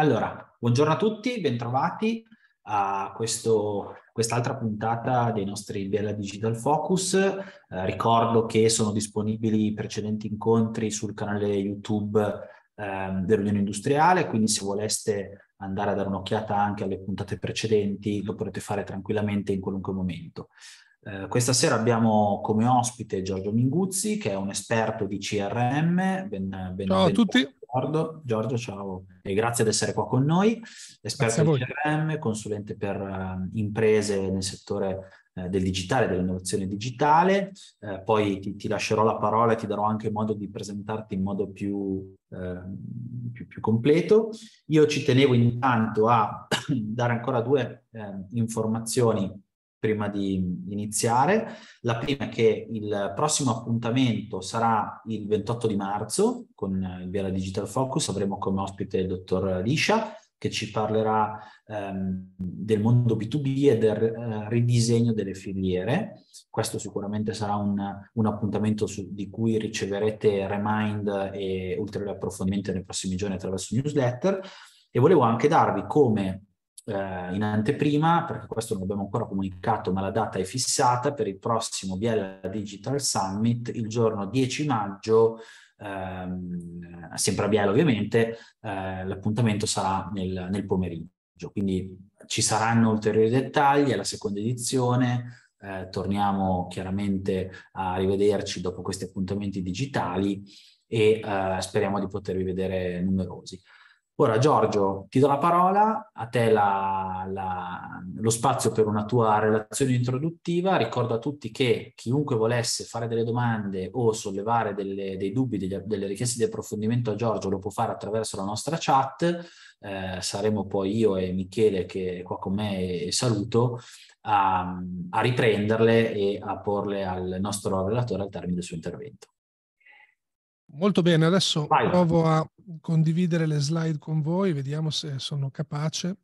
Allora, buongiorno a tutti, bentrovati a quest'altra puntata dei nostri Biella Digital Focus. Eh, ricordo che sono disponibili i precedenti incontri sul canale YouTube eh, dell'Unione Industriale, quindi se voleste andare a dare un'occhiata anche alle puntate precedenti lo potete fare tranquillamente in qualunque momento. Eh, questa sera abbiamo come ospite Giorgio Minguzzi, che è un esperto di CRM. Ben, ben ciao a tutti. Giorgio, Giorgio, ciao e grazie di essere qua con noi. Esperto di CRM, consulente per uh, imprese nel settore eh, del digitale, dell'innovazione digitale. Uh, poi ti, ti, lascerò la parola e ti darò anche modo di presentarti in modo più, più, più completo. Io ci tenevo intanto a dare ancora due informazioni prima di iniziare. La prima è che il prossimo appuntamento sarà il 28 di marzo con il Vera Digital Focus. Avremo come ospite il dottor Liscia che ci parlerà ehm, del mondo B2B e del eh, ridisegno delle filiere. Questo sicuramente sarà un, un appuntamento su, di cui riceverete remind e ulteriori approfondimenti nei prossimi giorni attraverso newsletter. E volevo anche darvi come eh, in anteprima, perché questo non abbiamo ancora comunicato, ma la data è fissata per il prossimo Biella Digital Summit, il giorno 10 maggio, ehm, sempre a Biella ovviamente, eh, l'appuntamento sarà nel, nel pomeriggio. Quindi ci saranno ulteriori dettagli alla seconda edizione, eh, torniamo chiaramente a rivederci dopo questi appuntamenti digitali e eh, speriamo di potervi vedere numerosi. Ora Giorgio, ti do la parola, a te la, la, lo spazio per una tua relazione introduttiva. Ricordo a tutti che chiunque volesse fare delle domande o sollevare delle, dei dubbi, degli, delle richieste di approfondimento a Giorgio lo può fare attraverso la nostra chat. Eh, saremo poi io e Michele che è qua con me e saluto a, a riprenderle e a porle al nostro relatore al termine del suo intervento. Molto bene, adesso Vai. provo a condividere le slide con voi, vediamo se sono capace.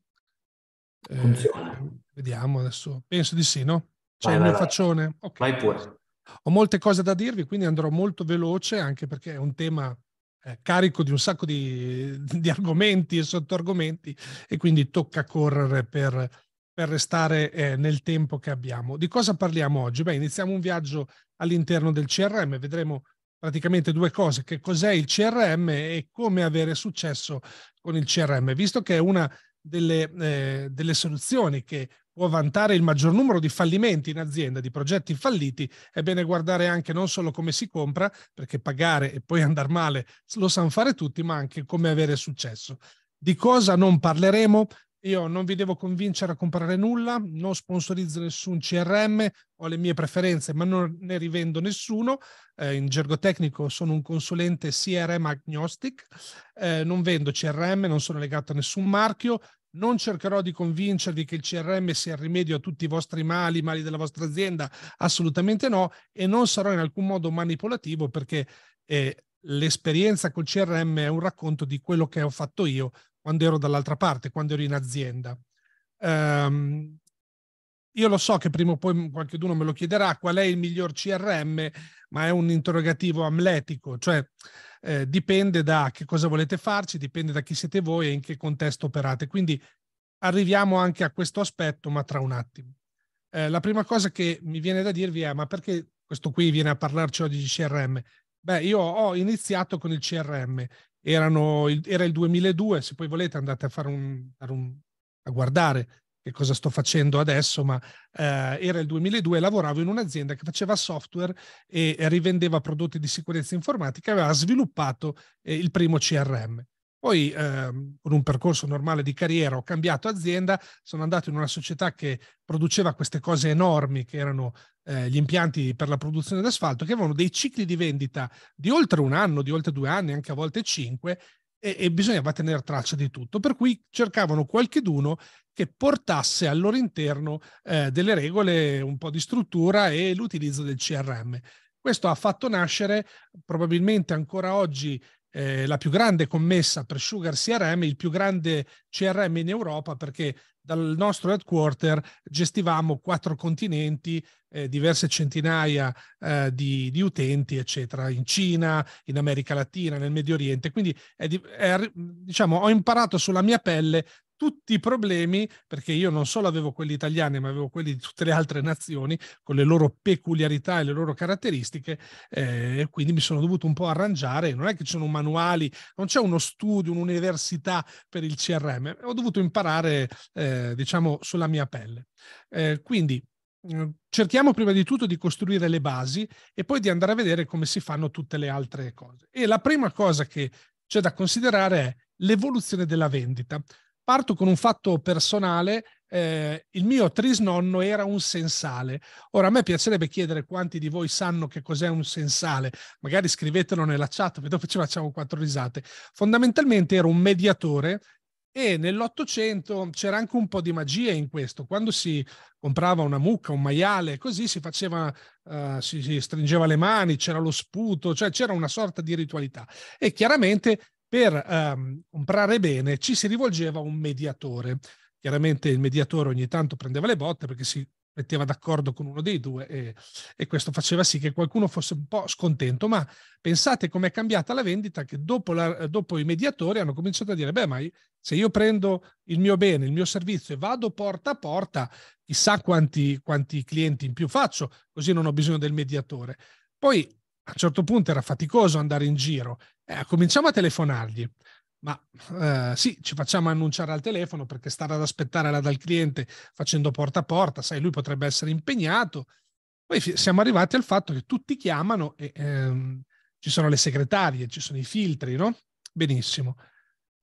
Eh, Funziona. Eh, vediamo adesso, penso di sì, no? C'è vai, il mio vai. faccione? Okay. Vai pure. Ho molte cose da dirvi, quindi andrò molto veloce, anche perché è un tema eh, carico di un sacco di, di argomenti e sottoargomenti e quindi tocca correre per, per restare eh, nel tempo che abbiamo. Di cosa parliamo oggi? Beh, iniziamo un viaggio all'interno del CRM, vedremo praticamente due cose, che cos'è il CRM e come avere successo con il CRM, visto che è una delle, eh, delle soluzioni che può vantare il maggior numero di fallimenti in azienda, di progetti falliti, è bene guardare anche non solo come si compra, perché pagare e poi andare male lo sanno fare tutti, ma anche come avere successo. Di cosa non parleremo? Io non vi devo convincere a comprare nulla, non sponsorizzo nessun CRM, ho le mie preferenze, ma non ne rivendo nessuno. Eh, in gergo tecnico sono un consulente CRM agnostic, eh, non vendo CRM, non sono legato a nessun marchio, non cercherò di convincervi che il CRM sia il rimedio a tutti i vostri mali, i mali della vostra azienda, assolutamente no, e non sarò in alcun modo manipolativo perché eh, l'esperienza col CRM è un racconto di quello che ho fatto io quando ero dall'altra parte, quando ero in azienda. Um, io lo so che prima o poi qualcuno me lo chiederà qual è il miglior CRM, ma è un interrogativo amletico, cioè eh, dipende da che cosa volete farci, dipende da chi siete voi e in che contesto operate. Quindi arriviamo anche a questo aspetto, ma tra un attimo. Eh, la prima cosa che mi viene da dirvi è, ma perché questo qui viene a parlarci oggi di CRM? Beh, io ho iniziato con il CRM il, era il 2002, se poi volete andate a, fare un, un, a guardare che cosa sto facendo adesso, ma eh, era il 2002 lavoravo in un'azienda che faceva software e, e rivendeva prodotti di sicurezza informatica aveva sviluppato eh, il primo CRM. Poi ehm, con un percorso normale di carriera ho cambiato azienda, sono andato in una società che produceva queste cose enormi che erano eh, gli impianti per la produzione d'asfalto, che avevano dei cicli di vendita di oltre un anno, di oltre due anni, anche a volte cinque, e, e bisognava tenere traccia di tutto. Per cui cercavano qualcheduno che portasse al loro interno eh, delle regole, un po' di struttura e l'utilizzo del CRM. Questo ha fatto nascere probabilmente ancora oggi eh, la più grande commessa per Sugar CRM, il più grande CRM in Europa perché dal nostro headquarter gestivamo quattro continenti, eh, diverse centinaia eh, di, di, utenti, eccetera, in Cina, in America Latina, nel Medio Oriente. Quindi è, è, diciamo, ho imparato sulla mia pelle tutti i problemi, perché io non solo avevo quelli italiani, ma avevo quelli di tutte le altre nazioni, con le loro peculiarità e le loro caratteristiche, eh, quindi mi sono dovuto un po' arrangiare. Non è che ci sono manuali, non c'è uno studio, un'università per il CRM, ho dovuto imparare, eh, diciamo, sulla mia pelle. Eh, quindi mm, cerchiamo prima di tutto di costruire le basi e poi di andare a vedere come si fanno tutte le altre cose. E la prima cosa che c'è da considerare è l'evoluzione della vendita. Parto con un fatto personale. Eh, il mio trisnonno era un sensale. Ora a me piacerebbe chiedere quanti di voi sanno che cos'è un sensale, magari scrivetelo nella chat, dopo ci facciamo quattro risate. Fondamentalmente era un mediatore e nell'Ottocento c'era anche un po' di magia in questo. Quando si comprava una mucca, un maiale, così si faceva, uh, si, si, stringeva le mani, c'era lo sputo, cioè c'era una sorta di ritualità. E chiaramente per ehm, comprare bene ci si rivolgeva a un mediatore. Chiaramente il mediatore ogni tanto prendeva le botte perché si metteva d'accordo con uno dei due e, e, questo faceva sì che qualcuno fosse un po' scontento, ma pensate com'è cambiata la vendita che dopo, la, dopo, i mediatori hanno cominciato a dire, beh, ma se io prendo il mio bene, il mio servizio e vado porta a porta, chissà quanti, quanti clienti in più faccio, così non ho bisogno del mediatore. Poi a un certo punto era faticoso andare in giro, eh, cominciamo a telefonargli. Ma eh, sì, ci facciamo annunciare al telefono perché stare ad aspettare là dal cliente facendo porta a porta, sai, lui potrebbe essere impegnato. Poi siamo arrivati al fatto che tutti chiamano e ehm, ci sono le segretarie, ci sono i filtri, no? Benissimo.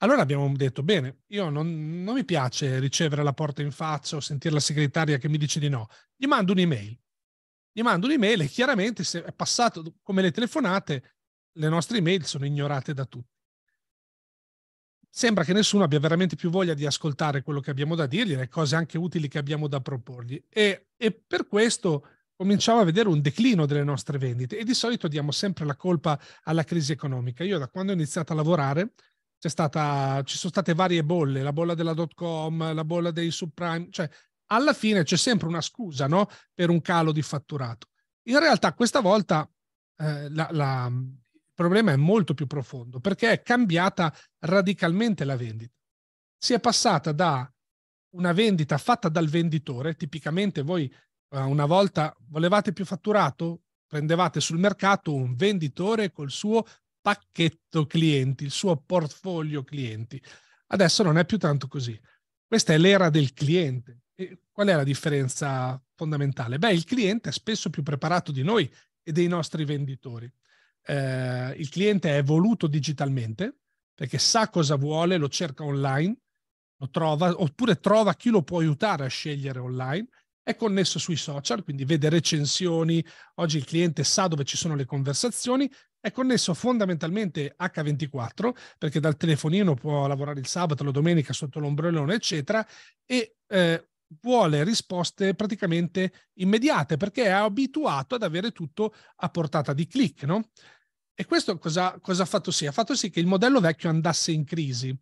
Allora abbiamo detto, bene, io non, non mi piace ricevere la porta in faccia o sentire la segretaria che mi dice di no, gli mando un'email gli mando un'email e chiaramente se è passato come le telefonate, le nostre email sono ignorate da tutti. Sembra che nessuno abbia veramente più voglia di ascoltare quello che abbiamo da dirgli, le cose anche utili che abbiamo da proporgli e, e per questo cominciamo a vedere un declino delle nostre vendite e di solito diamo sempre la colpa alla crisi economica. Io da quando ho iniziato a lavorare stata, ci sono state varie bolle, la bolla della dot com, la bolla dei subprime, cioè alla fine c'è sempre una scusa no? per un calo di fatturato. In realtà questa volta eh, la, la, il problema è molto più profondo perché è cambiata radicalmente la vendita. Si è passata da una vendita fatta dal venditore, tipicamente voi eh, una volta volevate più fatturato, prendevate sul mercato un venditore col suo pacchetto clienti, il suo portfolio clienti. Adesso non è più tanto così. Questa è l'era del cliente. Qual è la differenza fondamentale? Beh, il cliente è spesso più preparato di noi e dei nostri venditori. Eh, il cliente è evoluto digitalmente perché sa cosa vuole, lo cerca online, lo trova, oppure trova chi lo può aiutare a scegliere online. È connesso sui social, quindi vede recensioni. Oggi il cliente sa dove ci sono le conversazioni. È connesso fondamentalmente H24 perché dal telefonino può lavorare il sabato, la domenica sotto l'ombrellone, eccetera. E eh, vuole risposte praticamente immediate perché è abituato ad avere tutto a portata di click, no? E questo cosa, cosa ha fatto sì? Ha fatto sì che il modello vecchio andasse in crisi.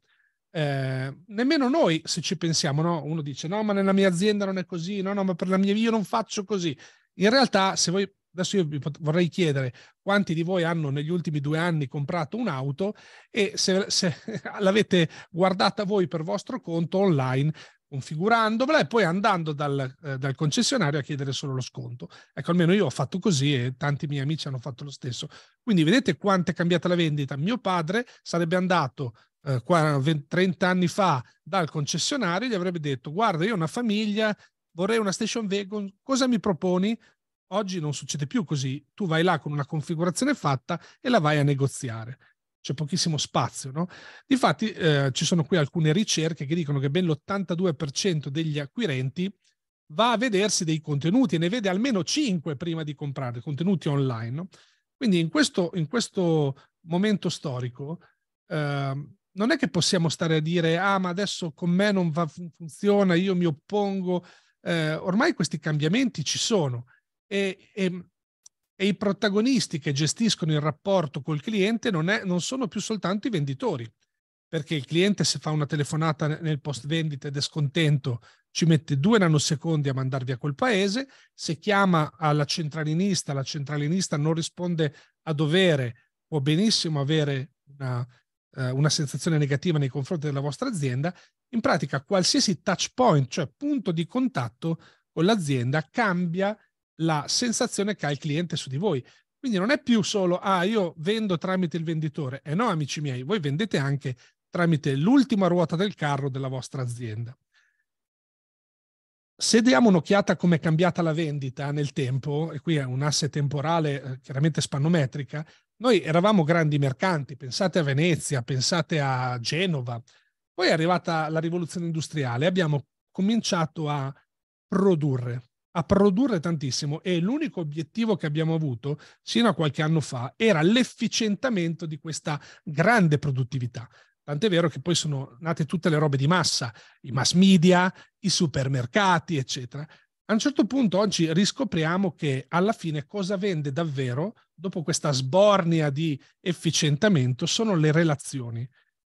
Eh, nemmeno noi, se ci pensiamo, no? uno dice no, ma nella mia azienda non è così, no, no, ma per la mia io non faccio così. In realtà, se voi adesso io vi pot- vorrei chiedere quanti di voi hanno negli ultimi due anni comprato un'auto e se, se l'avete guardata voi per vostro conto online, configurandola e poi andando dal, eh, dal, concessionario a chiedere solo lo sconto. Ecco, almeno io ho fatto così e tanti miei amici hanno fatto lo stesso. Quindi vedete quanto è cambiata la vendita. Mio padre sarebbe andato eh, 40, 30 anni fa dal concessionario e gli avrebbe detto guarda, io ho una famiglia, vorrei una station wagon, cosa mi proponi? Oggi non succede più così, tu vai là con una configurazione fatta e la vai a negoziare c'è pochissimo spazio. No? Difatti eh, ci sono qui alcune ricerche che dicono che ben l'82% degli acquirenti va a vedersi dei contenuti e ne vede almeno 5 prima di comprare contenuti online. No? Quindi in questo, in questo, momento storico eh, non è che possiamo stare a dire ah ma adesso con me non va, funziona, io mi oppongo. Eh, ormai questi cambiamenti ci sono e, e e i protagonisti che gestiscono il rapporto col cliente non, è, non sono più soltanto i venditori, perché il cliente se fa una telefonata nel post vendita ed è scontento ci mette due nanosecondi a mandarvi a quel paese, se chiama alla centralinista, la centralinista non risponde a dovere, può benissimo avere una, eh, una sensazione negativa nei confronti della vostra azienda, in pratica qualsiasi touch point, cioè punto di contatto con l'azienda, cambia la sensazione che ha il cliente su di voi. Quindi non è più solo, ah, io vendo tramite il venditore. Eh no, amici miei, voi vendete anche tramite l'ultima ruota del carro della vostra azienda. Se diamo un'occhiata a come è cambiata la vendita nel tempo, e qui è un'asse temporale eh, chiaramente spannometrica, noi eravamo grandi mercanti, pensate a Venezia, pensate a Genova. Poi è arrivata la rivoluzione industriale, abbiamo cominciato a produrre, a produrre tantissimo e l'unico obiettivo che abbiamo avuto sino a qualche anno fa era l'efficientamento di questa grande produttività. Tant'è vero che poi sono nate tutte le robe di massa, i mass media, i supermercati, eccetera. A un certo punto oggi riscopriamo che alla fine cosa vende davvero, dopo questa sbornia di efficientamento, sono le relazioni.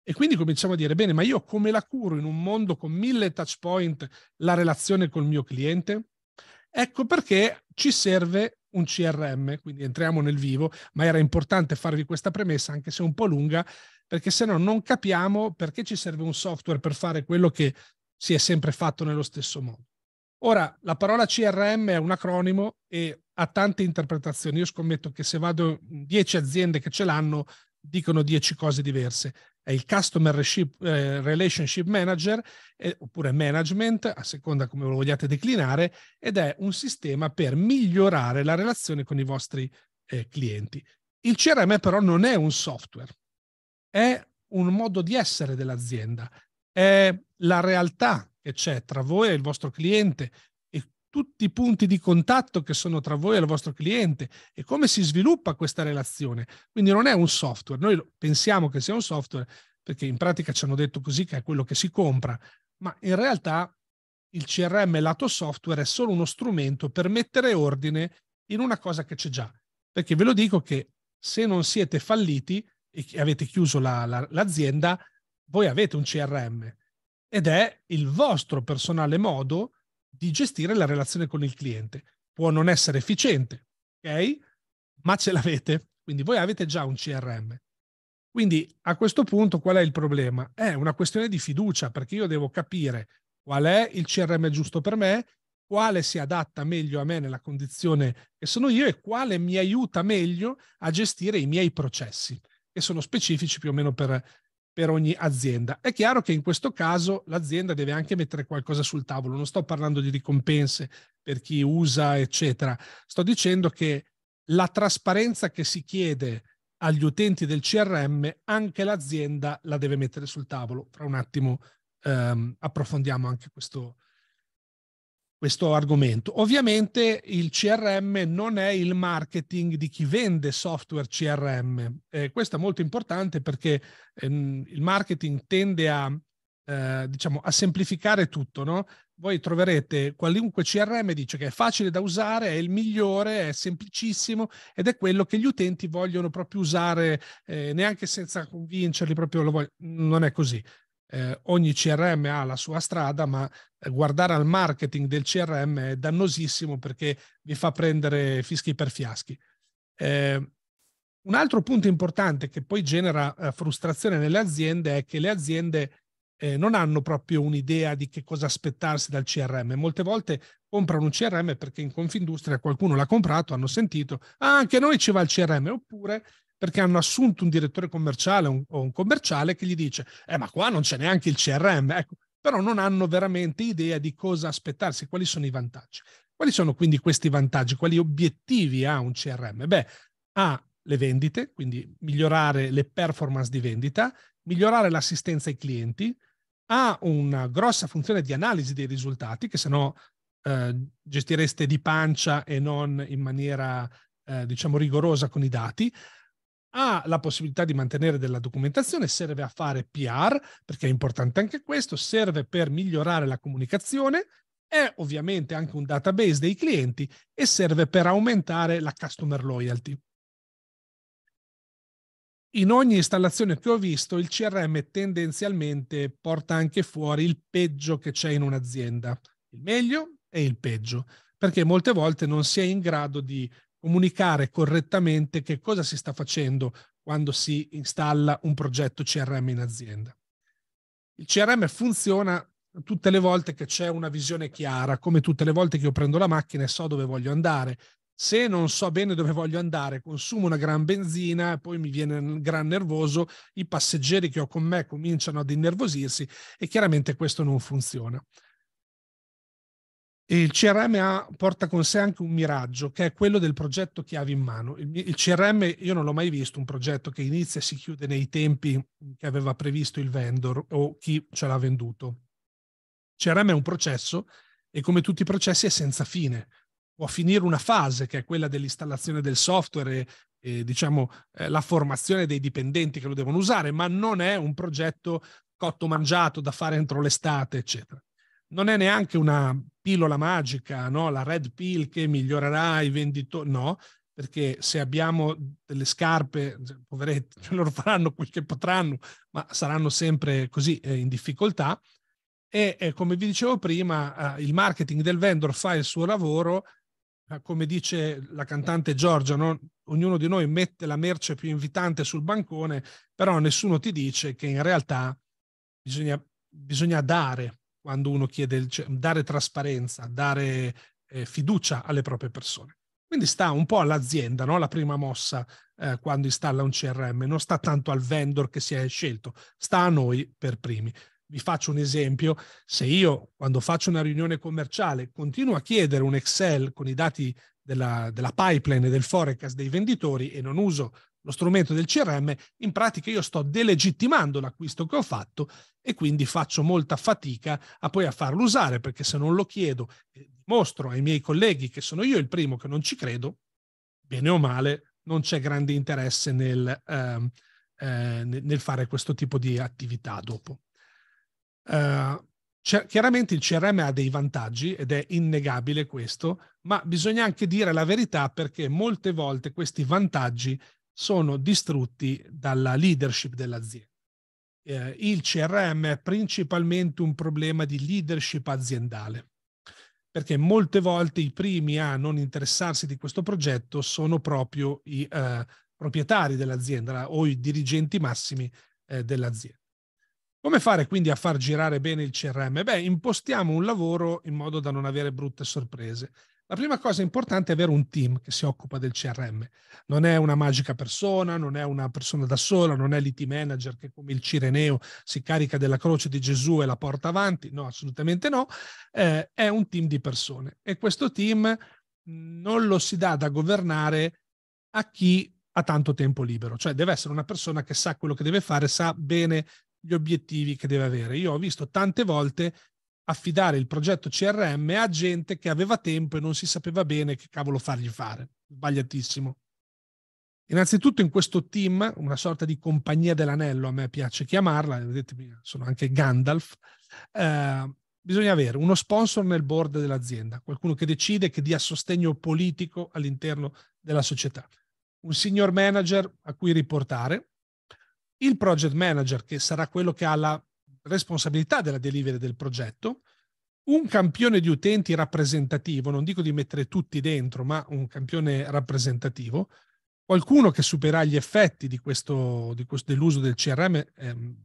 E quindi cominciamo a dire, bene, ma io come la curo in un mondo con mille touch point la relazione col mio cliente? Ecco perché ci serve un CRM, quindi entriamo nel vivo, ma era importante farvi questa premessa, anche se un po' lunga, perché se no non capiamo perché ci serve un software per fare quello che si è sempre fatto nello stesso modo. Ora, la parola CRM è un acronimo e ha tante interpretazioni. Io scommetto che se vado in 10 aziende che ce l'hanno, dicono 10 cose diverse. È il Customer eh, Relationship Manager eh, oppure Management, a seconda come lo vogliate declinare, ed è un sistema per migliorare la relazione con i vostri eh, clienti. Il CRM però non è un software, è un modo di essere dell'azienda, è la realtà che c'è tra voi e il vostro cliente, tutti i punti di contatto che sono tra voi e il vostro cliente e come si sviluppa questa relazione. Quindi non è un software, noi pensiamo che sia un software perché in pratica ci hanno detto così che è quello che si compra, ma in realtà il CRM lato software è solo uno strumento per mettere ordine in una cosa che c'è già. Perché ve lo dico che se non siete falliti e avete chiuso la, la, l'azienda, voi avete un CRM ed è il vostro personale modo di gestire la relazione con il cliente. Può non essere efficiente, ok? Ma ce l'avete, quindi voi avete già un CRM. Quindi a questo punto qual è il problema? È una questione di fiducia perché io devo capire qual è il CRM giusto per me, quale si adatta meglio a me nella condizione che sono io e quale mi aiuta meglio a gestire i miei processi, che sono specifici più o meno per, per ogni azienda. È chiaro che in questo caso l'azienda deve anche mettere qualcosa sul tavolo, non sto parlando di ricompense per chi usa, eccetera, sto dicendo che la trasparenza che si chiede agli utenti del CRM anche l'azienda la deve mettere sul tavolo. Tra un attimo ehm, approfondiamo anche questo, questo argomento. Ovviamente il CRM non è il marketing di chi vende software CRM. Eh, questo è molto importante perché ehm, il marketing tende a, eh, diciamo, a semplificare tutto. No? Voi troverete qualunque CRM dice che è facile da usare, è il migliore, è semplicissimo ed è quello che gli utenti vogliono proprio usare, eh, neanche senza convincerli, proprio non è così eh, ogni CRM ha la sua strada, ma eh, guardare al marketing del CRM è dannosissimo perché vi fa prendere fischi per fiaschi. Eh, un altro punto importante che poi genera eh, frustrazione nelle aziende è che le aziende eh, non hanno proprio un'idea di che cosa aspettarsi dal CRM. Molte volte comprano un CRM perché in Confindustria qualcuno l'ha comprato, hanno sentito, ah, anche noi ci va il CRM, oppure perché hanno assunto un direttore commerciale un, o un commerciale che gli dice, eh ma qua non c'è neanche il CRM, ecco, però non hanno veramente idea di cosa aspettarsi, quali sono i vantaggi. Quali sono quindi questi vantaggi? Quali obiettivi ha un CRM? Beh, ha le vendite, quindi migliorare le performance di vendita, migliorare l'assistenza ai clienti, ha una grossa funzione di analisi dei risultati che se no eh, gestireste di pancia e non in maniera eh, diciamo rigorosa con i dati, ha la possibilità di mantenere della documentazione, serve a fare PR, perché è importante anche questo, serve per migliorare la comunicazione, è ovviamente anche un database dei clienti e serve per aumentare la customer loyalty. In ogni installazione che ho visto, il CRM tendenzialmente porta anche fuori il peggio che c'è in un'azienda, il meglio e il peggio, perché molte volte non si è in grado di comunicare correttamente che cosa si sta facendo quando si installa un progetto CRM in azienda. Il CRM funziona tutte le volte che c'è una visione chiara, come tutte le volte che io prendo la macchina e so dove voglio andare. Se non so bene dove voglio andare, consumo una gran benzina poi mi viene un gran nervoso, i passeggeri che ho con me cominciano ad innervosirsi e chiaramente questo non funziona il CRM ha, porta con sé anche un miraggio, che è quello del progetto chiave in mano. Il, il, CRM, io non l'ho mai visto un progetto che inizia e si chiude nei tempi che aveva previsto il vendor o chi ce l'ha venduto. Il CRM è un processo e come tutti i processi è senza fine. Può finire una fase, che è quella dell'installazione del software e, e diciamo, eh, la formazione dei dipendenti che lo devono usare, ma non è un progetto cotto mangiato da fare entro l'estate, eccetera non è neanche una pillola magica, no? la red pill che migliorerà i venditori, no, perché se abbiamo delle scarpe, poveretti, loro faranno quel che potranno, ma saranno sempre così eh, in difficoltà. E eh, come vi dicevo prima, eh, il marketing del vendor fa il suo lavoro, eh, come dice la cantante Giorgia, no? ognuno di noi mette la merce più invitante sul bancone, però nessuno ti dice che in realtà bisogna, bisogna dare quando uno chiede cioè, dare trasparenza, dare eh, fiducia alle proprie persone. Quindi sta un po' all'azienda, no? la prima mossa eh, quando installa un CRM, non sta tanto al vendor che si è scelto, sta a noi per primi. Vi faccio un esempio, se io quando faccio una riunione commerciale continuo a chiedere un Excel con i dati della, della pipeline e del forecast dei venditori e non uso lo strumento del CRM, in pratica io sto delegittimando l'acquisto che ho fatto e quindi faccio molta fatica a poi a farlo usare perché se non lo chiedo e dimostro ai miei colleghi che sono io il primo che non ci credo, bene o male non c'è grande interesse nel, ehm, eh, eh, nel fare questo tipo di attività dopo. Eh, chiaramente il CRM ha dei vantaggi ed è innegabile questo, ma bisogna anche dire la verità perché molte volte questi vantaggi sono distrutti dalla leadership dell'azienda. Eh, il CRM è principalmente un problema di leadership aziendale, perché molte volte i primi a non interessarsi di questo progetto sono proprio i eh, proprietari dell'azienda o i dirigenti massimi eh, dell'azienda. Come fare quindi a far girare bene il CRM? Beh, impostiamo un lavoro in modo da non avere brutte sorprese la prima cosa importante è avere un team che si occupa del CRM. Non è una magica persona, non è una persona da sola, non è l'IT manager che come il Cireneo si carica della croce di Gesù e la porta avanti. No, assolutamente no. Eh, è un team di persone e questo team mm, non lo si dà da governare a chi ha tanto tempo libero, cioè deve essere una persona che sa quello che deve fare, sa bene gli obiettivi che deve avere. Io ho visto tante volte affidare il progetto CRM a gente che aveva tempo e non si sapeva bene che cavolo fargli fare. Sbagliatissimo. Innanzitutto in questo team, una sorta di compagnia dell'anello, a me piace chiamarla, vedete, sono anche Gandalf, eh, bisogna avere uno sponsor nel board dell'azienda, qualcuno che decide, che dia sostegno politico all'interno della società, un senior manager a cui riportare, il project manager che sarà quello che ha la responsabilità della delivery del progetto, un campione di utenti rappresentativo, non dico di mettere tutti dentro, ma un campione rappresentativo, qualcuno che supera gli effetti di questo, di questo, dell'uso del CRM ehm,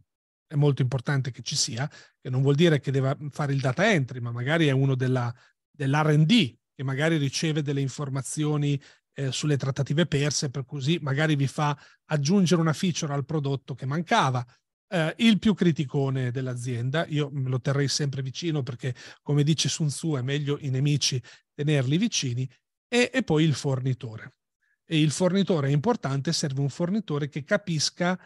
è molto importante che ci sia, che non vuol dire che deve fare il data entry, ma magari è uno della, dell'RD che magari riceve delle informazioni eh, sulle trattative perse, per così magari vi fa aggiungere una feature al prodotto che mancava eh, il più criticone dell'azienda, io me lo terrei sempre vicino perché, come dice Sun Tzu, è meglio i nemici tenerli vicini, e, e poi il fornitore. E il fornitore è importante, serve un fornitore che capisca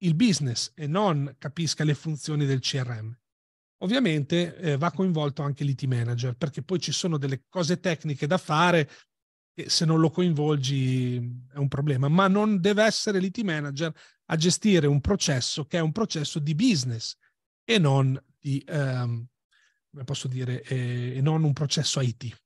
il business e non capisca le funzioni del CRM. Ovviamente eh, va coinvolto anche l'IT manager perché poi ci sono delle cose tecniche da fare e se non lo coinvolgi è un problema, ma non deve essere l'IT manager a gestire un processo che è un processo di business e non di, um, come posso dire, eh, e non un processo IT.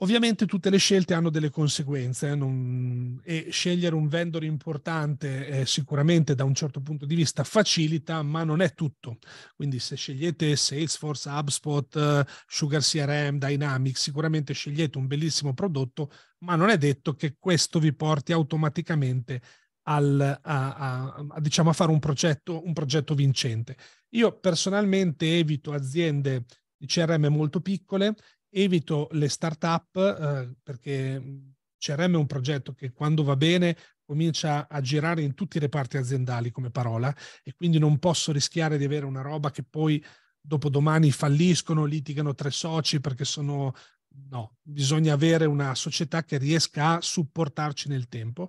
Ovviamente tutte le scelte hanno delle conseguenze eh, non... e scegliere un vendor importante eh, sicuramente da un certo punto di vista facilita, ma non è tutto. Quindi se scegliete Salesforce, HubSpot, eh, Sugar CRM, Dynamics, sicuramente scegliete un bellissimo prodotto, ma non è detto che questo vi porti automaticamente al, a, a, a, diciamo, a fare un progetto, un progetto vincente. Io personalmente evito aziende di CRM molto piccole, evito le start-up eh, perché CRM è un progetto che quando va bene comincia a girare in tutti i reparti aziendali come parola e quindi non posso rischiare di avere una roba che poi dopo domani falliscono, litigano tre soci perché sono... No, bisogna avere una società che riesca a supportarci nel tempo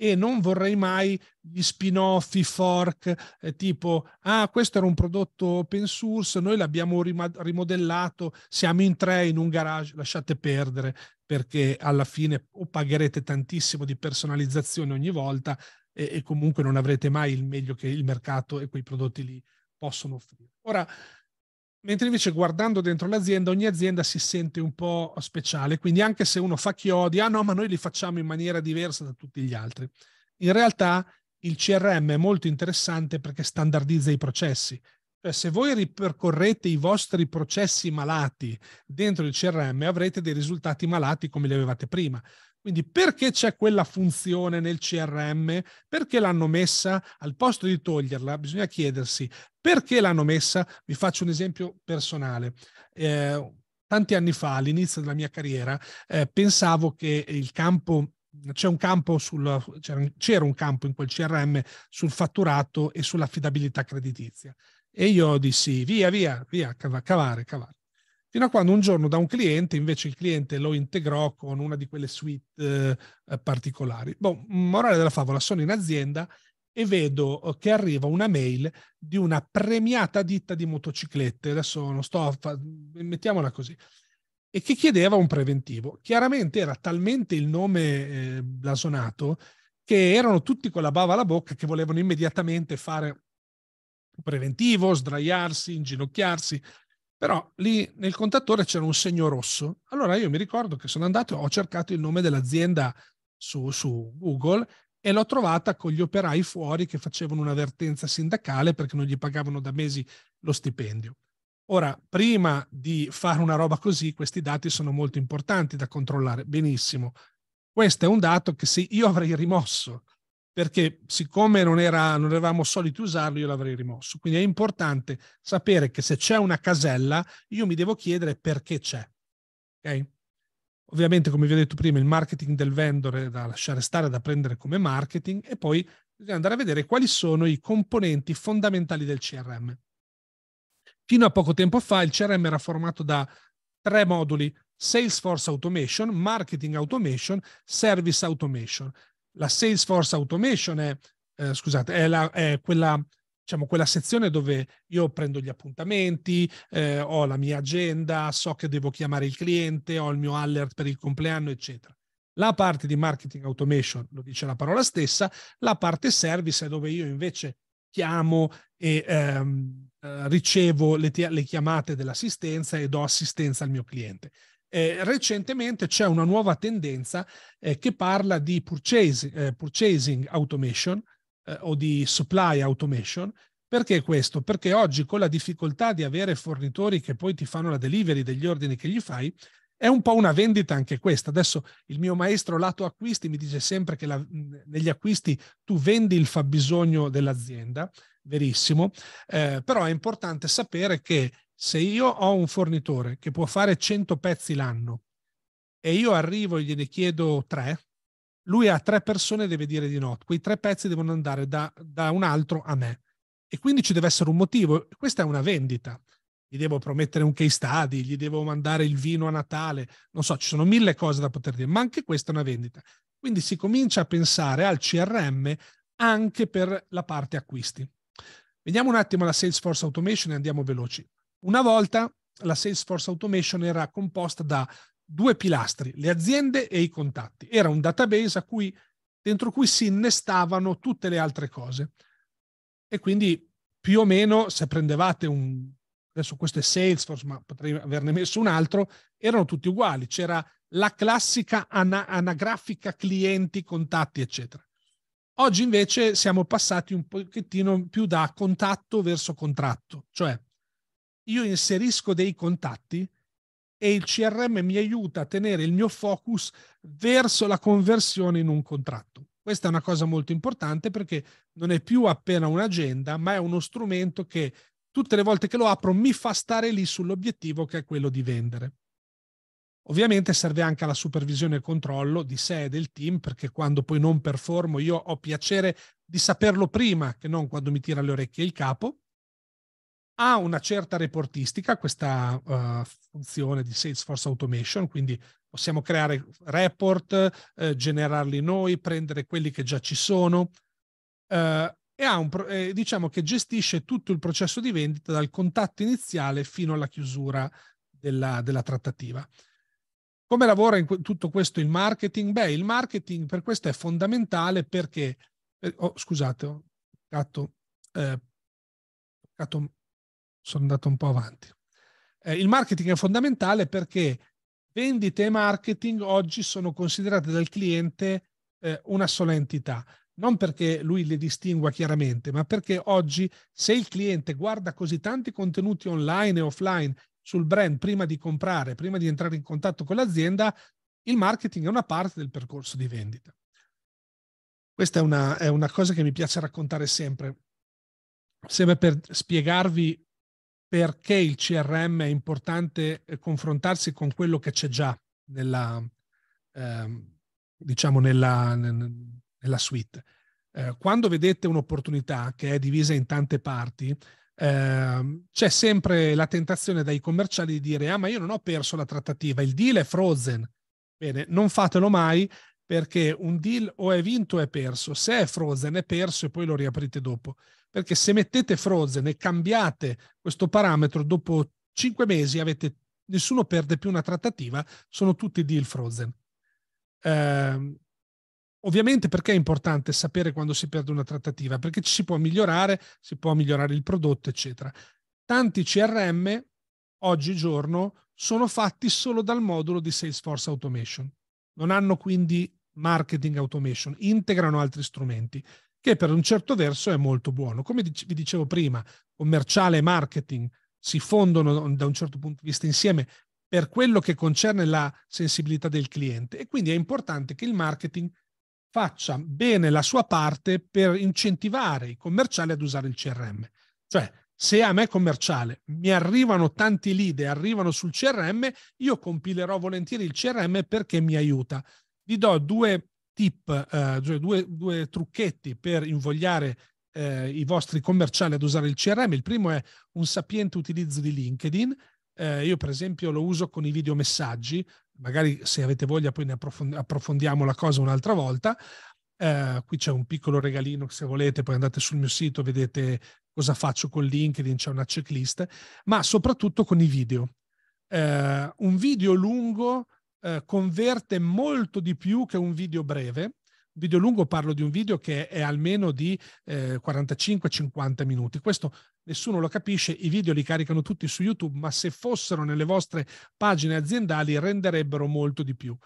e non vorrei mai gli spin-off, i fork, eh, tipo, ah, questo era un prodotto open source, noi l'abbiamo rimodellato, siamo in tre in un garage, lasciate perdere perché alla fine o pagherete tantissimo di personalizzazione ogni volta e, e comunque non avrete mai il meglio che il mercato e quei prodotti lì possono offrire. Ora, Mentre invece guardando dentro l'azienda, ogni azienda si sente un po' speciale, quindi anche se uno fa chiodi, ah no, ma noi li facciamo in maniera diversa da tutti gli altri. In realtà il CRM è molto interessante perché standardizza i processi. Cioè, se voi ripercorrete i vostri processi malati dentro il CRM, avrete dei risultati malati come li avevate prima. Quindi perché c'è quella funzione nel CRM? Perché l'hanno messa? Al posto di toglierla bisogna chiedersi perché l'hanno messa. Vi faccio un esempio personale. Eh, tanti anni fa, all'inizio della mia carriera, eh, pensavo che il campo c'è un campo sul, c'era un campo in quel CRM sul fatturato e sull'affidabilità creditizia. E io dissi via, via, via, cavare, cavare fino a quando un giorno da un cliente invece il cliente lo integrò con una di quelle suite eh, particolari. Boh, morale della favola, sono in azienda e vedo eh, che arriva una mail di una premiata ditta di motociclette, adesso non sto, a fa- mettiamola così, e che chiedeva un preventivo. Chiaramente era talmente il nome eh, blasonato che erano tutti con la bava alla bocca che volevano immediatamente fare preventivo, sdraiarsi, inginocchiarsi, però lì nel contatore c'era un segno rosso. Allora io mi ricordo che sono andato, e ho cercato il nome dell'azienda su, su Google e l'ho trovata con gli operai fuori che facevano un'avvertenza sindacale perché non gli pagavano da mesi lo stipendio. Ora, prima di fare una roba così, questi dati sono molto importanti da controllare. Benissimo. Questo è un dato che se io avrei rimosso perché siccome non, era, non eravamo soliti usarlo, io l'avrei rimosso. Quindi è importante sapere che se c'è una casella, io mi devo chiedere perché c'è. Okay? Ovviamente, come vi ho detto prima, il marketing del vendor è da lasciare stare, da prendere come marketing e poi bisogna andare a vedere quali sono i componenti fondamentali del CRM. Fino a poco tempo fa il CRM era formato da tre moduli Salesforce Automation, Marketing Automation, Service Automation la Salesforce Automation è, eh, scusate, è, la, è quella, diciamo, quella, sezione dove io prendo gli appuntamenti, eh, ho la mia agenda, so che devo chiamare il cliente, ho il mio alert per il compleanno, eccetera. La parte di marketing automation, lo dice la parola stessa, la parte service è dove io invece chiamo e ehm, eh, ricevo le, le chiamate dell'assistenza e do assistenza al mio cliente. Eh, recentemente c'è una nuova tendenza eh, che parla di purchasing, eh, purchasing automation eh, o di supply automation. Perché questo? Perché oggi con la difficoltà di avere fornitori che poi ti fanno la delivery degli ordini che gli fai, è un po' una vendita anche questa. Adesso il mio maestro lato acquisti mi dice sempre che la, negli acquisti tu vendi il fabbisogno dell'azienda, verissimo, eh, però è importante sapere che se io ho un fornitore che può fare 100 pezzi l'anno e io arrivo e gliene chiedo tre, lui a tre persone deve dire di no. Quei tre pezzi devono andare da, da un altro a me. E quindi ci deve essere un motivo. Questa è una vendita gli devo promettere un case study, gli devo mandare il vino a Natale, non so, ci sono mille cose da poter dire, ma anche questa è una vendita. Quindi si comincia a pensare al CRM anche per la parte acquisti. Vediamo un attimo la Salesforce Automation e andiamo veloci. Una volta la Salesforce Automation era composta da due pilastri, le aziende e i contatti. Era un database cui, dentro cui si innestavano tutte le altre cose. E quindi più o meno se prendevate un... Adesso questo è Salesforce, ma potrei averne messo un altro, erano tutti uguali. C'era la classica ana- anagrafica clienti, contatti, eccetera. Oggi invece siamo passati un pochettino più da contatto verso contratto, cioè io inserisco dei contatti e il CRM mi aiuta a tenere il mio focus verso la conversione in un contratto. Questa è una cosa molto importante perché non è più appena un'agenda, ma è uno strumento che tutte le volte che lo apro mi fa stare lì sull'obiettivo che è quello di vendere. Ovviamente serve anche alla supervisione e controllo di sé e del team, perché quando poi non performo io ho piacere di saperlo prima che non quando mi tira le orecchie il capo ha una certa reportistica, questa uh, funzione di Salesforce Automation, quindi possiamo creare report, eh, generarli noi, prendere quelli che già ci sono eh, e ha un, eh, diciamo che gestisce tutto il processo di vendita dal contatto iniziale fino alla chiusura della, della trattativa. Come lavora in tutto questo il marketing? Beh, il marketing per questo è fondamentale perché, eh, oh, scusate, ho toccato, eh, toccato sono andato un po' avanti. Eh, il marketing è fondamentale perché vendite e marketing oggi sono considerate dal cliente eh, una sola entità. Non perché lui le distingua chiaramente, ma perché oggi se il cliente guarda così tanti contenuti online e offline sul brand prima di comprare, prima di entrare in contatto con l'azienda, il marketing è una parte del percorso di vendita. Questa è una, è una cosa che mi piace raccontare sempre, sempre per spiegarvi perché il CRM è importante eh, confrontarsi con quello che c'è già nella, ehm, diciamo nella, nella suite. Eh, quando vedete un'opportunità che è divisa in tante parti, ehm, c'è sempre la tentazione dai commerciali di dire, ah ma io non ho perso la trattativa, il deal è frozen. Bene, non fatelo mai perché un deal o è vinto o è perso. Se è frozen è perso e poi lo riaprite dopo perché se mettete Frozen e cambiate questo parametro dopo 5 mesi avete, nessuno perde più una trattativa, sono tutti deal Frozen. Eh, ovviamente perché è importante sapere quando si perde una trattativa? Perché ci si può migliorare, si può migliorare il prodotto, eccetera. Tanti CRM oggigiorno sono fatti solo dal modulo di Salesforce Automation. Non hanno quindi marketing automation, integrano altri strumenti che per un certo verso è molto buono. Come vi dicevo prima, commerciale e marketing si fondono da un certo punto di vista insieme per quello che concerne la sensibilità del cliente e quindi è importante che il marketing faccia bene la sua parte per incentivare i commerciali ad usare il CRM. Cioè, se a me commerciale mi arrivano tanti lead e arrivano sul CRM, io compilerò volentieri il CRM perché mi aiuta. Vi do due tip, eh, cioè due, due, trucchetti per invogliare eh, i vostri commerciali ad usare il CRM. Il primo è un sapiente utilizzo di LinkedIn. Eh, io per esempio lo uso con i videomessaggi, magari se avete voglia poi ne approfond- approfondiamo la cosa un'altra volta. Eh, qui c'è un piccolo regalino se volete, poi andate sul mio sito, vedete cosa faccio con LinkedIn, c'è una checklist, ma soprattutto con i video. Eh, un video lungo eh, converte molto di più che un video breve. Video lungo parlo di un video che è almeno di eh, 45-50 minuti. Questo nessuno lo capisce, i video li caricano tutti su YouTube, ma se fossero nelle vostre pagine aziendali renderebbero molto di più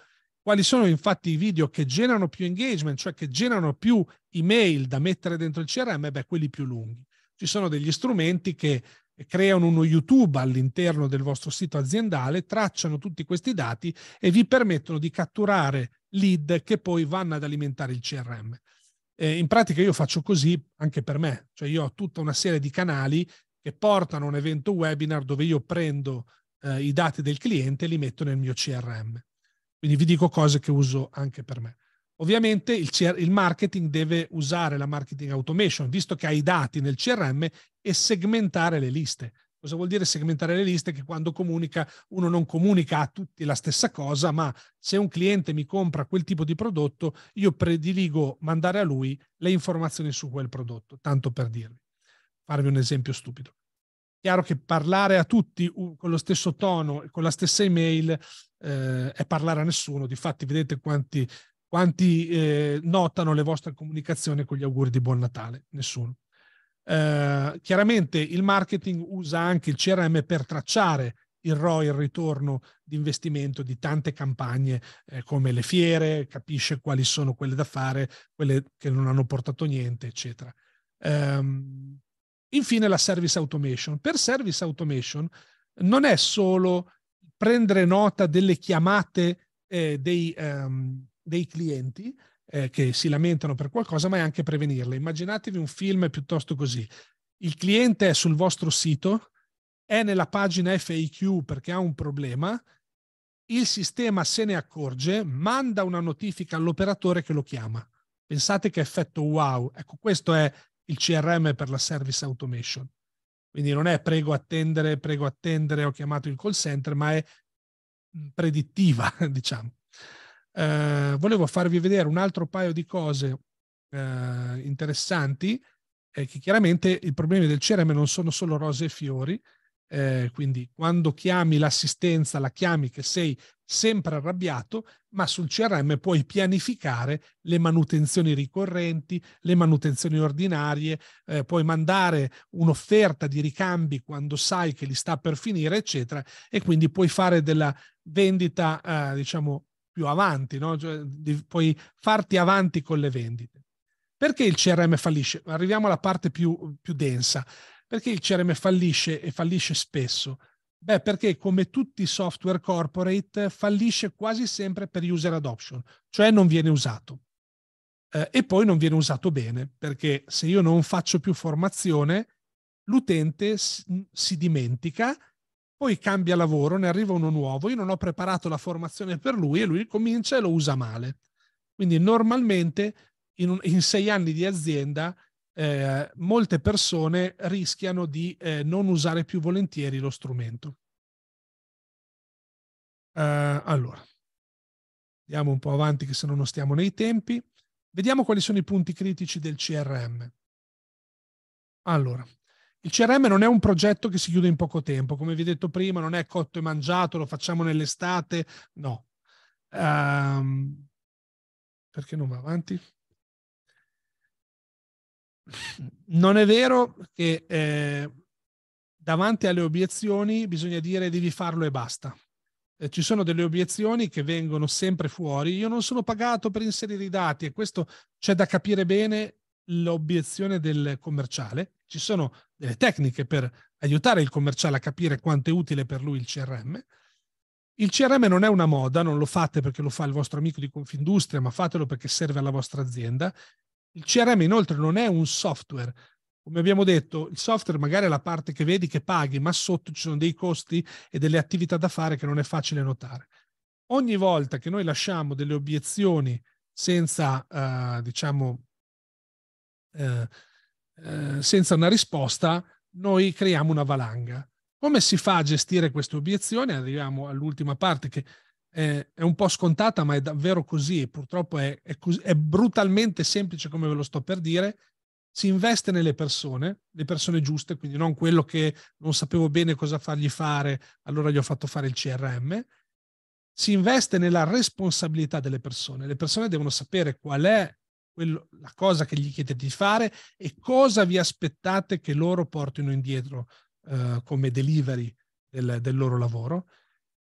quali sono infatti i video che generano più engagement, cioè che generano più email da mettere dentro il CRM, beh, quelli più lunghi. Ci sono degli strumenti che creano uno YouTube all'interno del vostro sito aziendale, tracciano tutti questi dati e vi permettono di catturare lead che poi vanno ad alimentare il CRM. Eh, in pratica io faccio così anche per me, cioè io ho tutta una serie di canali che portano a un evento webinar dove io prendo eh, i dati del cliente e li metto nel mio CRM. Quindi vi dico cose che uso anche per me. Ovviamente il, CR, il, marketing deve usare la marketing automation, visto che ha i dati nel CRM, e segmentare le liste. Cosa vuol dire segmentare le liste? Che quando comunica uno non comunica a tutti la stessa cosa, ma se un cliente mi compra quel tipo di prodotto, io prediligo mandare a lui le informazioni su quel prodotto, tanto per dirvi, farvi un esempio stupido. Chiaro che parlare a tutti con lo stesso tono, con la stessa email, eh, è parlare a nessuno. Difatti, vedete quanti quanti eh, notano le vostre comunicazioni con gli auguri di Buon Natale? Nessuno. Eh, chiaramente il marketing usa anche il CRM per tracciare il ROI, il ritorno di investimento di tante campagne eh, come le fiere, capisce quali sono quelle da fare, quelle che non hanno portato niente, eccetera. Ehm, infine la service automation. Per service automation non è solo prendere nota delle chiamate eh, dei, um, dei clienti eh, che si lamentano per qualcosa, ma è anche prevenirle. Immaginatevi un film piuttosto così. Il cliente è sul vostro sito, è nella pagina FAQ perché ha un problema, il sistema se ne accorge, manda una notifica all'operatore che lo chiama. Pensate che effetto wow. Ecco, questo è il CRM per la service automation. Quindi non è prego attendere, prego attendere, ho chiamato il call center, ma è mm, predittiva, diciamo. Eh, volevo farvi vedere un altro paio di cose eh, interessanti, eh, che chiaramente i problemi del CRM non sono solo rose e fiori, eh, quindi quando chiami l'assistenza la chiami che sei sempre arrabbiato, ma sul CRM puoi pianificare le manutenzioni ricorrenti, le manutenzioni ordinarie, eh, puoi mandare un'offerta di ricambi quando sai che li sta per finire, eccetera, e quindi puoi fare della vendita, eh, diciamo, più avanti, no? cioè, di, puoi farti avanti con le vendite. Perché il CRM fallisce? Arriviamo alla parte più, più densa. Perché il CRM fallisce e fallisce spesso? Beh, perché come tutti i software corporate fallisce quasi sempre per user adoption, cioè non viene usato. Eh, e poi non viene usato bene, perché se io non faccio più formazione, l'utente si dimentica poi cambia lavoro, ne arriva uno nuovo, io non ho preparato la formazione per lui e lui comincia e lo usa male. Quindi normalmente in, un, in sei anni di azienda eh, molte persone rischiano di eh, non usare più volentieri lo strumento. Uh, allora, andiamo un po' avanti che se no non stiamo nei tempi. Vediamo quali sono i punti critici del CRM. Allora, il CRM non è un progetto che si chiude in poco tempo, come vi ho detto prima, non è cotto e mangiato, lo facciamo nell'estate, no. Um, perché non va avanti? Non è vero che eh, davanti alle obiezioni bisogna dire devi farlo e basta. Eh, ci sono delle obiezioni che vengono sempre fuori. Io non sono pagato per inserire i dati e questo c'è da capire bene l'obiezione del commerciale. Ci sono delle eh, tecniche per aiutare il commerciale a capire quanto è utile per lui il CRM. Il CRM non è una moda, non lo fate perché lo fa il vostro amico di Confindustria, ma fatelo perché serve alla vostra azienda. Il CRM inoltre non è un software. Come abbiamo detto, il software magari è la parte che vedi che paghi, ma sotto ci sono dei costi e delle attività da fare che non è facile notare. Ogni volta che noi lasciamo delle obiezioni senza, eh, diciamo, eh, eh, senza una risposta, noi creiamo una valanga. Come si fa a gestire queste obiezioni? Arriviamo all'ultima parte che è, è un po' scontata, ma è davvero così. Purtroppo è, è, così, è brutalmente semplice come ve lo sto per dire. Si investe nelle persone, le persone giuste, quindi non quello che non sapevo bene cosa fargli fare, allora gli ho fatto fare il CRM si investe nella responsabilità delle persone. Le persone devono sapere qual è quello, la cosa che gli chiedete di fare e cosa vi aspettate che loro portino indietro eh, come delivery del, del loro lavoro.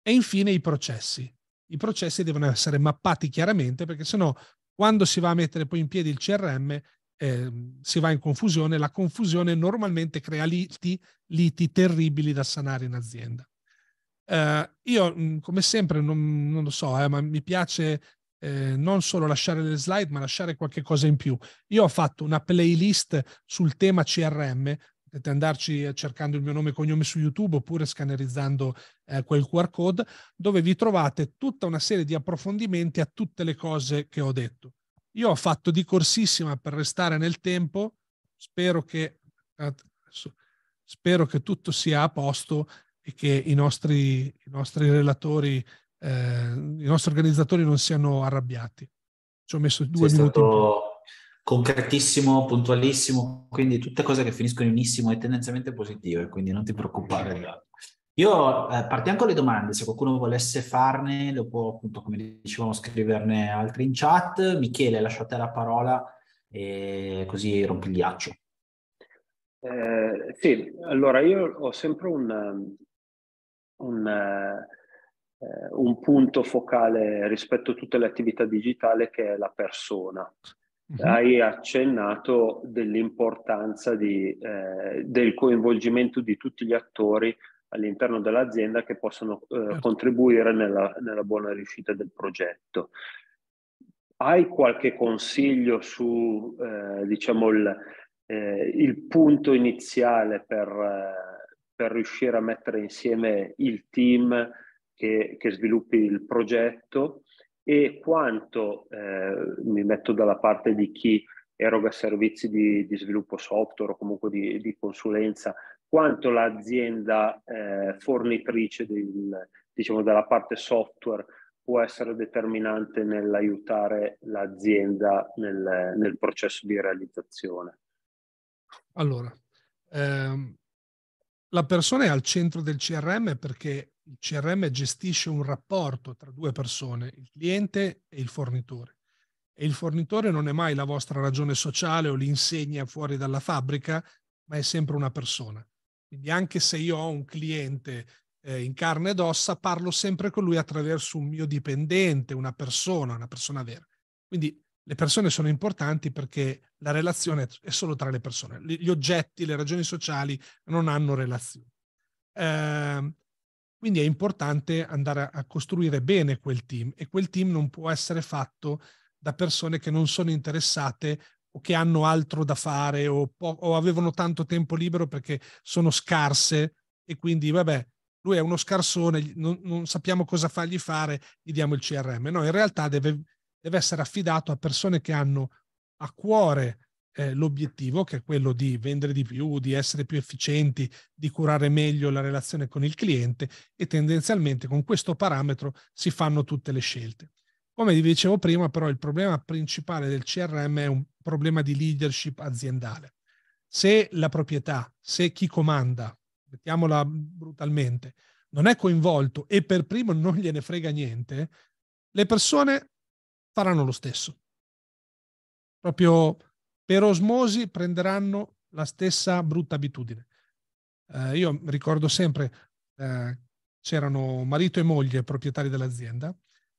E infine i processi. I processi devono essere mappati chiaramente perché sennò quando si va a mettere poi in piedi il CRM eh, si va in confusione, la confusione normalmente crea liti, liti terribili da sanare in azienda. Eh, io, come sempre, non, non lo so, eh, ma mi piace eh, non solo lasciare le slide, ma lasciare qualche cosa in più. Io ho fatto una playlist sul tema CRM, potete andarci eh, cercando il mio nome e cognome su YouTube oppure scannerizzando eh, quel QR code, dove vi trovate tutta una serie di approfondimenti a tutte le cose che ho detto. Io ho fatto di corsissima per restare nel tempo, spero che, eh, spero che tutto sia a posto e che i nostri, i nostri relatori eh, i nostri organizzatori non siano arrabbiati. Ci ho messo due Sei minuti. concretissimo, puntualissimo, quindi tutte cose che finiscono in unissimo e tendenzialmente positive, quindi non ti preoccupare. Io eh, partiamo con le domande, se qualcuno volesse farne, lo può appunto, come dicevamo, scriverne altri in chat. Michele, lascio te la parola e così rompi il ghiaccio. Eh, sì, allora io ho sempre un, un eh, un punto focale rispetto a tutte le attività digitali che è la persona. Uh-huh. Hai accennato dell'importanza di, eh, del coinvolgimento di tutti gli attori all'interno dell'azienda che possono eh, certo. contribuire nella, nella, buona riuscita del progetto. Hai qualche consiglio su eh, diciamo il, eh, il, punto iniziale per, eh, per, riuscire a mettere insieme il team che, che sviluppi il progetto e quanto eh, mi metto dalla parte di chi eroga servizi di, di sviluppo software o comunque di, di consulenza, quanto l'azienda eh, fornitrice del, diciamo, della parte software può essere determinante nell'aiutare l'azienda nel, nel processo di realizzazione. Allora, ehm, la persona è al centro del CRM perché il CRM gestisce un rapporto tra due persone, il cliente e il fornitore. E il fornitore non è mai la vostra ragione sociale o l'insegna fuori dalla fabbrica, ma è sempre una persona. Quindi anche se io ho un cliente eh, in carne ed ossa, parlo sempre con lui attraverso un mio dipendente, una persona, una persona vera. Quindi le persone sono importanti perché la relazione è solo tra le persone. Gli oggetti, le ragioni sociali non hanno relazioni. Eh, quindi è importante andare a costruire bene quel team e quel team non può essere fatto da persone che non sono interessate o che hanno altro da fare o, po- o avevano tanto tempo libero perché sono scarse e quindi vabbè, lui è uno scarsone, non, non sappiamo cosa fargli fare, gli diamo il CRM. No, in realtà deve deve essere affidato a persone che hanno a cuore eh, l'obiettivo, che è quello di vendere di più, di essere più efficienti, di curare meglio la relazione con il cliente e tendenzialmente con questo parametro si fanno tutte le scelte. Come vi dicevo prima, però, il problema principale del CRM è un problema di leadership aziendale. Se la proprietà, se chi comanda, mettiamola brutalmente, non è coinvolto e per primo non gliene frega niente, le persone faranno lo stesso. Proprio per osmosi prenderanno la stessa brutta abitudine. Eh, io ricordo sempre, eh, c'erano marito e moglie proprietari dell'azienda,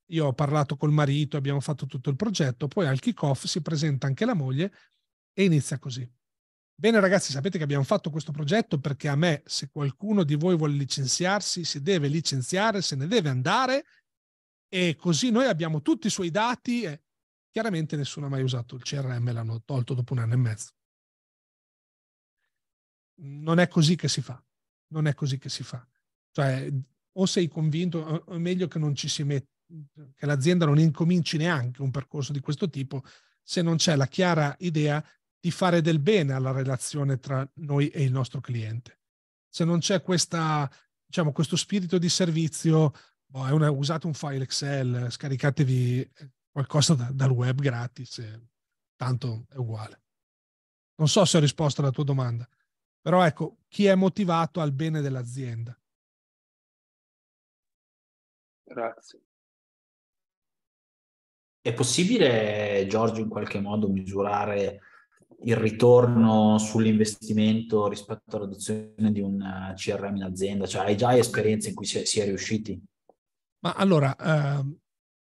io ho parlato col marito, abbiamo fatto tutto il progetto, poi al kick-off si presenta anche la moglie e inizia così. Bene ragazzi, sapete che abbiamo fatto questo progetto perché a me, se qualcuno di voi vuole licenziarsi, si deve licenziare, se ne deve andare e così noi abbiamo tutti i suoi dati e chiaramente nessuno ha mai usato il CRM, l'hanno tolto dopo un anno e mezzo. Non è così che si fa, non è così che si fa. Cioè, o sei convinto, o è meglio che non ci si metta, che l'azienda non incominci neanche un percorso di questo tipo se non c'è la chiara idea di fare del bene alla relazione tra noi e il nostro cliente. Se non c'è questa, diciamo, questo spirito di servizio, boh, una, usate un file Excel, scaricatevi qualcosa da, dal web gratis, tanto è uguale. Non so se ho risposto alla tua domanda, però ecco, chi è motivato al bene dell'azienda? Grazie. È possibile, Giorgio, in qualche modo misurare il ritorno sull'investimento rispetto all'adozione di un eh, CRM in azienda? Cioè, hai già esperienze in cui si è, si è riusciti? Ma allora, eh,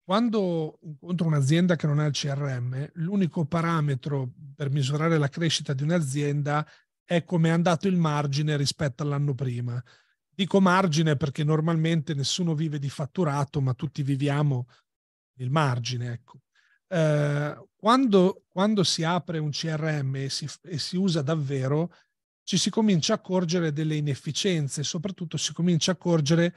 quando incontro un'azienda che non ha il CRM, l'unico parametro per misurare la crescita di un'azienda è come è andato il margine rispetto all'anno prima. Dico margine perché normalmente nessuno vive di fatturato, ma tutti viviamo il margine. Ecco. Eh, quando, quando, si apre un CRM e si, e si usa davvero, ci si comincia a accorgere delle inefficienze, soprattutto si comincia a accorgere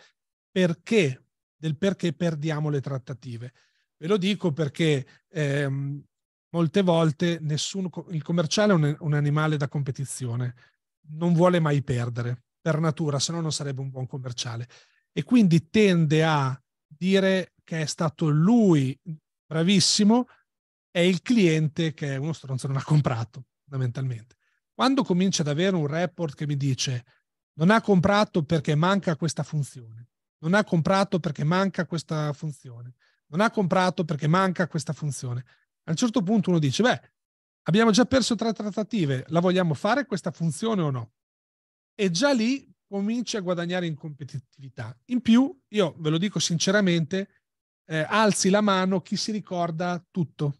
perché del perché perdiamo le trattative. Ve lo dico perché ehm, molte volte nessuno, il commerciale è un, un, animale da competizione, non vuole mai perdere per natura, se no non sarebbe un buon commerciale. E quindi tende a dire che è stato lui bravissimo, è il cliente che è uno stronzo non ha comprato, fondamentalmente. Quando comincia ad avere un report che mi dice non ha comprato perché manca questa funzione, non ha comprato perché manca questa funzione, non ha comprato perché manca questa funzione. A un certo punto uno dice, beh, abbiamo già perso tre trattative, la vogliamo fare questa funzione o no? E già lì cominci a guadagnare in competitività. In più, io ve lo dico sinceramente, eh, alzi la mano chi si ricorda tutto.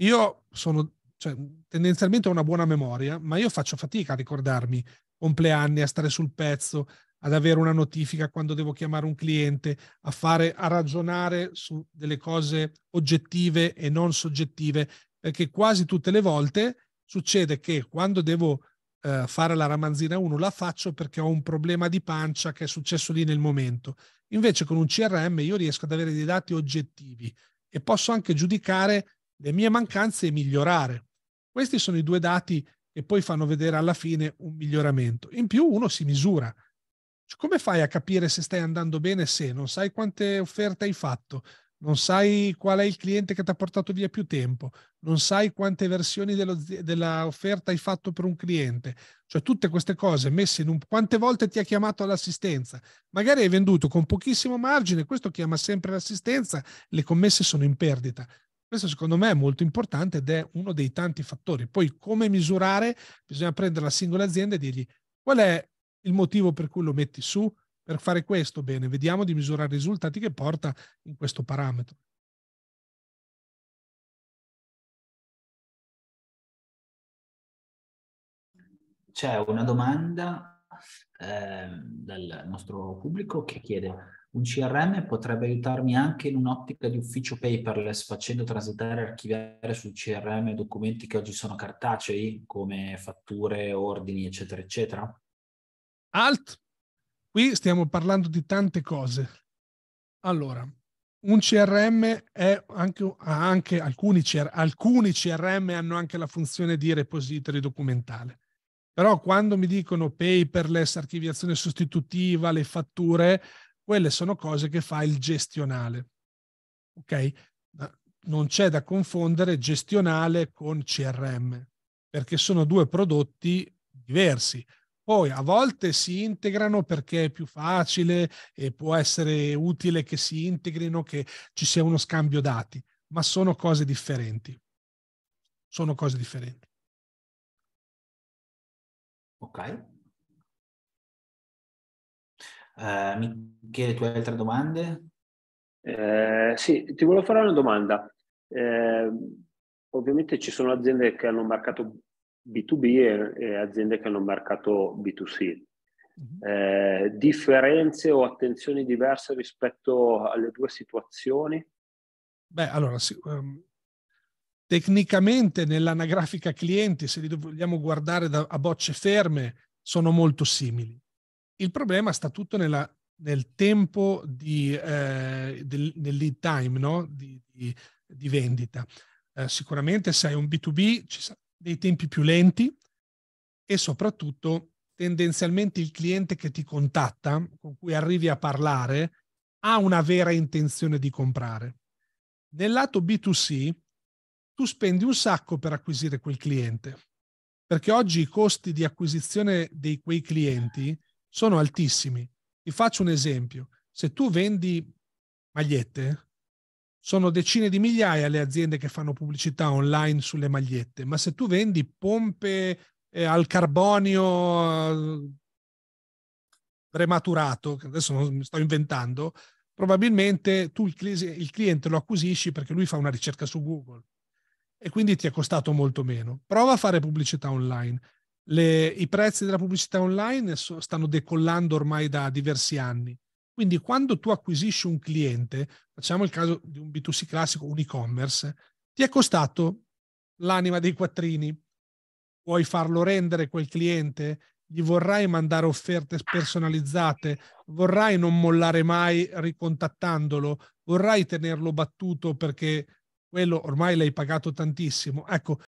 Io sono cioè, tendenzialmente ho una buona memoria, ma io faccio fatica a ricordarmi compleanni, a stare sul pezzo, ad avere una notifica quando devo chiamare un cliente, a, fare, a ragionare su delle cose oggettive e non soggettive, perché quasi tutte le volte succede che quando devo eh, fare la ramanzina 1 la faccio perché ho un problema di pancia che è successo lì nel momento. Invece con un CRM io riesco ad avere dei dati oggettivi e posso anche giudicare le mie mancanze e migliorare. Questi sono i due dati che poi fanno vedere alla fine un miglioramento. In più uno si misura cioè, come fai a capire se stai andando bene se non sai quante offerte hai fatto, non sai qual è il cliente che ti ha portato via più tempo, non sai quante versioni dell'offerta hai fatto per un cliente, cioè tutte queste cose messe in un quante volte ti ha chiamato all'assistenza, magari hai venduto con pochissimo margine, questo chiama sempre l'assistenza, le commesse sono in perdita. Questo secondo me è molto importante ed è uno dei tanti fattori. Poi come misurare? Bisogna prendere la singola azienda e dirgli qual è il motivo per cui lo metti su, per fare questo bene, vediamo di misurare i risultati che porta in questo parametro. C'è una domanda eh, dal nostro pubblico che chiede un CRM potrebbe aiutarmi anche in un'ottica di ufficio paperless facendo transitare e archiviare sul CRM documenti che oggi sono cartacei come fatture, ordini eccetera eccetera? Alt, qui stiamo parlando di tante cose. Allora, un CRM è anche, anche alcuni, CR, alcuni CRM hanno anche la funzione di repository documentale. Però quando mi dicono paperless, archiviazione sostitutiva, le fatture, quelle sono cose che fa il gestionale. Ok? Non c'è da confondere gestionale con CRM, perché sono due prodotti diversi. Poi a volte si integrano perché è più facile e può essere utile che si integrino, che ci sia uno scambio dati, ma sono cose differenti. Sono cose differenti. Ok. Uh, Michele, tu hai altre domande? Eh, sì, ti volevo fare una domanda. Eh, ovviamente ci sono aziende che hanno marcato B2B e, e aziende che hanno un mercato B2C. Mhm. Eh, differenze o attenzioni diverse rispetto alle due situazioni? Beh, allora, sì, um, tecnicamente nell'anagrafica clienti, se li vogliamo guardare da, a bocce ferme, sono molto simili. Il problema sta tutto nella, nel tempo di, eh, del, nel lead time no? di, di, di vendita. Eh, sicuramente se hai un B2B ci, dei tempi più lenti e soprattutto tendenzialmente il cliente che ti contatta, con cui arrivi a parlare, ha una vera intenzione di comprare. Nel lato B2C, tu spendi un sacco per acquisire quel cliente, perché oggi i costi di acquisizione di quei clienti sono altissimi. Ti faccio un esempio. Se tu vendi magliette, sono decine di migliaia le aziende che fanno pubblicità online sulle magliette, ma se tu vendi pompe eh, al carbonio eh, prematurato, che adesso non mi sto inventando, probabilmente tu il, il cliente lo acquisisci perché lui fa una ricerca su Google e quindi ti è costato molto meno. Prova a fare pubblicità online. Le, I prezzi della pubblicità online so, stanno decollando ormai da diversi anni quindi quando tu acquisisci un cliente, facciamo il caso di un B2C classico, un e-commerce, ti è costato l'anima dei quattrini. Vuoi farlo rendere quel cliente? Gli vorrai mandare offerte personalizzate? Vorrai non mollare mai ricontattandolo? Vorrai tenerlo battuto perché quello ormai l'hai pagato tantissimo? Ecco,